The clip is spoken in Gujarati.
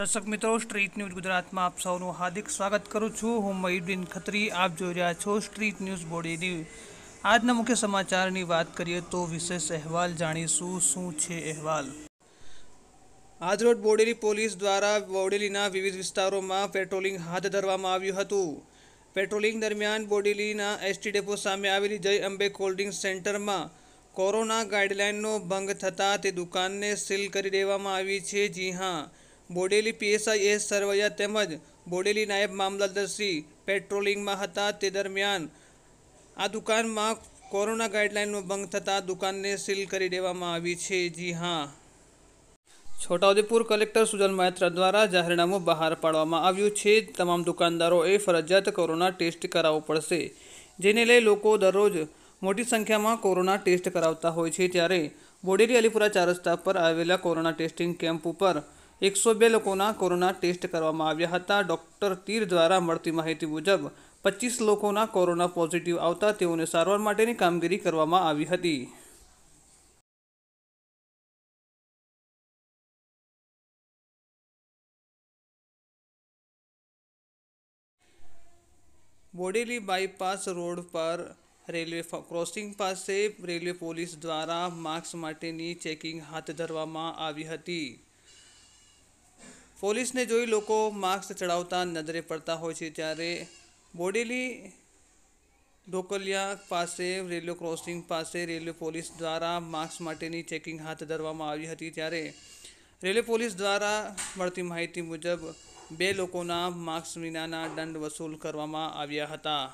દર્શક મિત્રો સ્ટ્રીટ ન્યૂઝ ગુજરાતમાં આપ સૌનું હાર્દિક સ્વાગત કરું છું હું મયુદ્દીન ખત્રી આપ જોઈ રહ્યા છો સ્ટ્રીટ ન્યૂઝ બોડી બોડીની આજના મુખ્ય સમાચારની વાત કરીએ તો વિશેષ અહેવાલ જાણીશું શું છે અહેવાલ આજરોજ બોડેલી પોલીસ દ્વારા બોડેલીના વિવિધ વિસ્તારોમાં પેટ્રોલિંગ હાથ ધરવામાં આવ્યું હતું પેટ્રોલિંગ દરમિયાન બોડેલીના એસટી ડેપો સામે આવેલી જય અંબે કોલ્ડિંગ સેન્ટરમાં કોરોના ગાઈડલાઇનનો ભંગ થતાં તે દુકાનને સીલ કરી દેવામાં આવી છે જી હા બોડેલી પીએસઆઈ એસ સરવૈયા તેમજ બોડેલી નાયબ મામલતદારશ્રી પેટ્રોલિંગમાં હતા તે દરમિયાન આ દુકાનમાં કોરોના ગાઈડલાઇનનો ભંગ થતાં દુકાનને સીલ કરી દેવામાં આવી છે જી હા છોટાઉદેપુર કલેક્ટર સુજલ મહેત્રા દ્વારા જાહેરનામું બહાર પાડવામાં આવ્યું છે તમામ દુકાનદારોએ ફરજિયાત કોરોના ટેસ્ટ કરાવવો પડશે જેને લઈ લોકો દરરોજ મોટી સંખ્યામાં કોરોના ટેસ્ટ કરાવતા હોય છે ત્યારે બોડેલી અલીપુરા ચાર રસ્તા પર આવેલા કોરોના ટેસ્ટિંગ કેમ્પ ઉપર એકસો બે લોકોના કોરોના ટેસ્ટ કરવામાં આવ્યા હતા ડૉક્ટર તીર દ્વારા મળતી માહિતી મુજબ પચીસ લોકોના કોરોના પોઝિટિવ આવતા તેઓને સારવાર માટેની કામગીરી કરવામાં આવી હતી બોડેલી બાયપાસ રોડ પર રેલવે ક્રોસિંગ પાસે રેલવે પોલીસ દ્વારા માર્ક્સ માટેની ચેકિંગ હાથ ધરવામાં આવી હતી પોલીસને જોઈ લોકો માસ્ક ચડાવતા નજરે પડતા હોય છે ત્યારે બોડેલી ઢોકલિયા પાસે રેલવે ક્રોસિંગ પાસે રેલવે પોલીસ દ્વારા માસ્ક માટેની ચેકિંગ હાથ ધરવામાં આવી હતી ત્યારે રેલવે પોલીસ દ્વારા મળતી માહિતી મુજબ બે લોકોના માસ્ક વિનાના દંડ વસૂલ કરવામાં આવ્યા હતા